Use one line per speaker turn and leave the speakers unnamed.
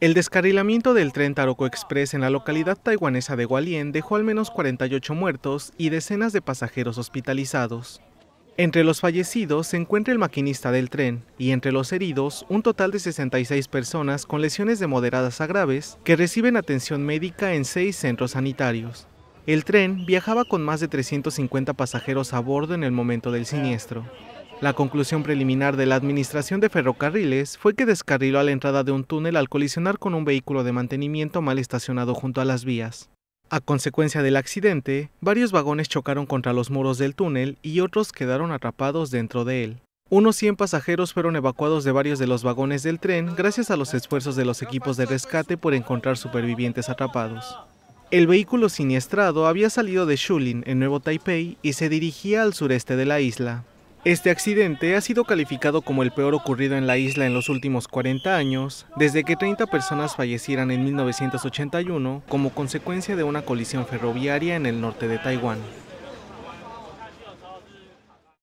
El descarrilamiento del tren Taroko Express en la localidad taiwanesa de Hualien dejó al menos 48 muertos y decenas de pasajeros hospitalizados. Entre los fallecidos se encuentra el maquinista del tren y entre los heridos un total de 66 personas con lesiones de moderadas a graves que reciben atención médica en seis centros sanitarios. El tren viajaba con más de 350 pasajeros a bordo en el momento del siniestro. La conclusión preliminar de la Administración de Ferrocarriles fue que descarriló a la entrada de un túnel al colisionar con un vehículo de mantenimiento mal estacionado junto a las vías. A consecuencia del accidente, varios vagones chocaron contra los muros del túnel y otros quedaron atrapados dentro de él. Unos 100 pasajeros fueron evacuados de varios de los vagones del tren gracias a los esfuerzos de los equipos de rescate por encontrar supervivientes atrapados. El vehículo siniestrado había salido de Shulin, en Nuevo Taipei, y se dirigía al sureste de la isla. Este accidente ha sido calificado como el peor ocurrido en la isla en los últimos 40 años, desde que 30 personas fallecieran en 1981 como consecuencia de una colisión ferroviaria en el norte de Taiwán.